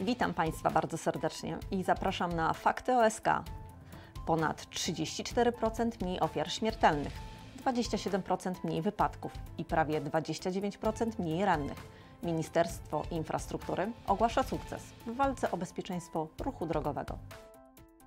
Witam Państwa bardzo serdecznie i zapraszam na Fakty OSK. Ponad 34% mniej ofiar śmiertelnych, 27% mniej wypadków i prawie 29% mniej rannych. Ministerstwo Infrastruktury ogłasza sukces w walce o bezpieczeństwo ruchu drogowego.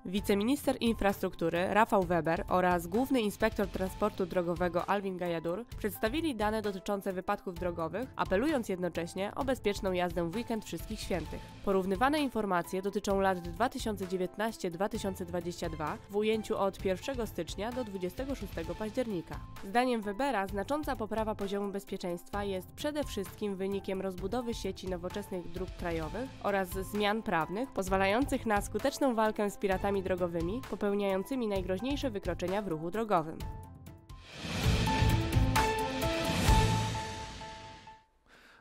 Wiceminister infrastruktury Rafał Weber oraz główny inspektor transportu drogowego Alwin Gajadur przedstawili dane dotyczące wypadków drogowych, apelując jednocześnie o bezpieczną jazdę w weekend wszystkich świętych. Porównywane informacje dotyczą lat 2019-2022 w ujęciu od 1 stycznia do 26 października. Zdaniem Webera znacząca poprawa poziomu bezpieczeństwa jest przede wszystkim wynikiem rozbudowy sieci nowoczesnych dróg krajowych oraz zmian prawnych pozwalających na skuteczną walkę z piratami drogowymi popełniającymi najgroźniejsze wykroczenia w ruchu drogowym.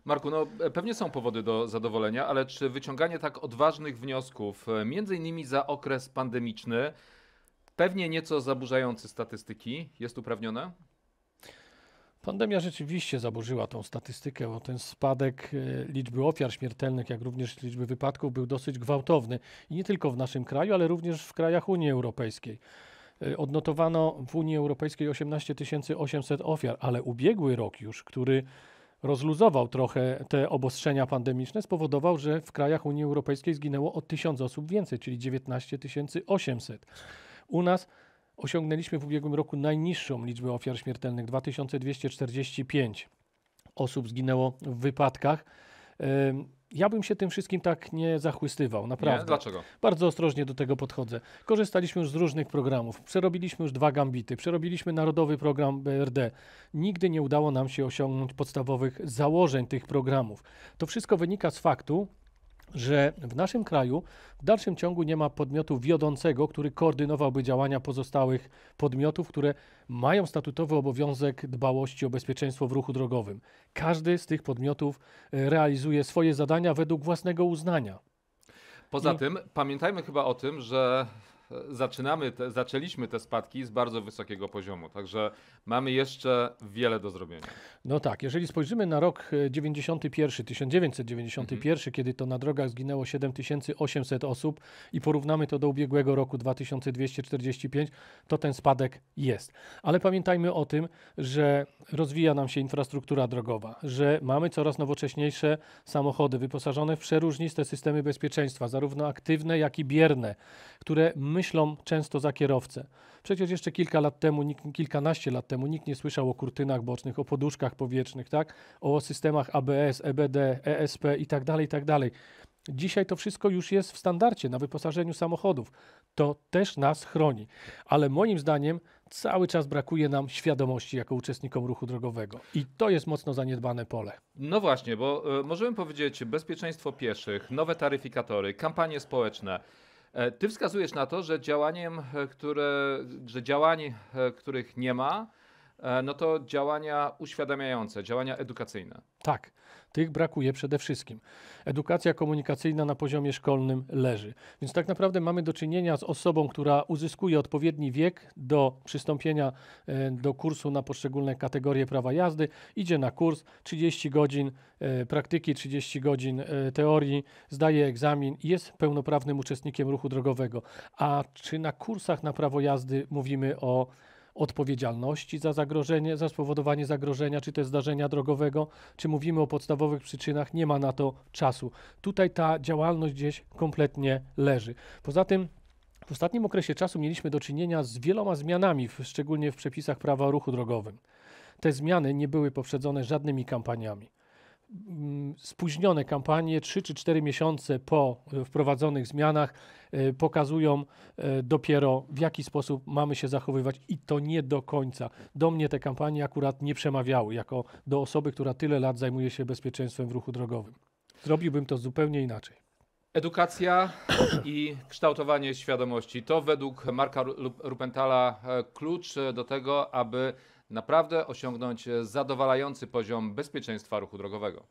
Marku, no pewnie są powody do zadowolenia, ale czy wyciąganie tak odważnych wniosków, e, między innymi za okres pandemiczny, pewnie nieco zaburzający statystyki, jest uprawnione? Pandemia rzeczywiście zaburzyła tą statystykę, bo ten spadek e, liczby ofiar śmiertelnych, jak również liczby wypadków był dosyć gwałtowny. I nie tylko w naszym kraju, ale również w krajach Unii Europejskiej. E, odnotowano w Unii Europejskiej 18 800 ofiar, ale ubiegły rok już, który rozluzował trochę te obostrzenia pandemiczne, spowodował, że w krajach Unii Europejskiej zginęło o 1000 osób więcej, czyli 19 800. U nas osiągnęliśmy w ubiegłym roku najniższą liczbę ofiar śmiertelnych 2245 osób zginęło w wypadkach. Ja bym się tym wszystkim tak nie zachłystywał, naprawdę. Nie? Dlaczego? Bardzo ostrożnie do tego podchodzę. Korzystaliśmy już z różnych programów, przerobiliśmy już dwa gambity, przerobiliśmy narodowy program BRD. Nigdy nie udało nam się osiągnąć podstawowych założeń tych programów. To wszystko wynika z faktu, że w naszym kraju w dalszym ciągu nie ma podmiotu wiodącego, który koordynowałby działania pozostałych podmiotów, które mają statutowy obowiązek dbałości o bezpieczeństwo w ruchu drogowym. Każdy z tych podmiotów e, realizuje swoje zadania według własnego uznania. Poza I... tym pamiętajmy chyba o tym, że zaczynamy, te, zaczęliśmy te spadki z bardzo wysokiego poziomu, także mamy jeszcze wiele do zrobienia. No tak, jeżeli spojrzymy na rok 91, e, 1991, mhm. kiedy to na drogach zginęło 7800 osób i porównamy to do ubiegłego roku 2245, to ten spadek jest. Ale pamiętajmy o tym, że rozwija nam się infrastruktura drogowa, że mamy coraz nowocześniejsze samochody wyposażone w przeróżniste systemy bezpieczeństwa, zarówno aktywne, jak i bierne, które my myślą często za kierowcę. Przecież jeszcze kilka lat temu, kilkanaście lat temu nikt nie słyszał o kurtynach bocznych, o poduszkach powietrznych, tak? o systemach ABS, EBD, ESP itd., tak tak dalej. Dzisiaj to wszystko już jest w standardzie na wyposażeniu samochodów. To też nas chroni. Ale moim zdaniem cały czas brakuje nam świadomości jako uczestnikom ruchu drogowego. I to jest mocno zaniedbane pole. No właśnie, bo y, możemy powiedzieć bezpieczeństwo pieszych, nowe taryfikatory, kampanie społeczne. E, ty wskazujesz na to, że działaniem, e, które, że działań, e, których nie ma, E, no to działania uświadamiające, działania edukacyjne. Tak, tych brakuje przede wszystkim. Edukacja komunikacyjna na poziomie szkolnym leży. Więc tak naprawdę mamy do czynienia z osobą, która uzyskuje odpowiedni wiek do przystąpienia e, do kursu na poszczególne kategorie prawa jazdy, idzie na kurs 30 godzin e, praktyki, 30 godzin teorii, zdaje egzamin i jest pełnoprawnym uczestnikiem ruchu drogowego. A czy na kursach na prawo jazdy mówimy o odpowiedzialności za zagrożenie, za spowodowanie zagrożenia, czy też zdarzenia drogowego, czy mówimy o podstawowych przyczynach, nie ma na to czasu. Tutaj ta działalność gdzieś kompletnie leży. Poza tym w ostatnim okresie czasu mieliśmy do czynienia z wieloma zmianami, w, szczególnie w przepisach prawa o ruchu drogowym. Te zmiany nie były poprzedzone żadnymi kampaniami. Mm, spóźnione kampanie 3 czy 4 miesiące po e, wprowadzonych zmianach e, pokazują e, dopiero w jaki sposób mamy się zachowywać i to nie do końca. Do mnie te kampanie akurat nie przemawiały jako do osoby, która tyle lat zajmuje się bezpieczeństwem w ruchu drogowym. Zrobiłbym to zupełnie inaczej. Edukacja i kształtowanie świadomości to według Marka Rupentala klucz do tego, aby naprawdę osiągnąć zadowalający poziom bezpieczeństwa ruchu drogowego.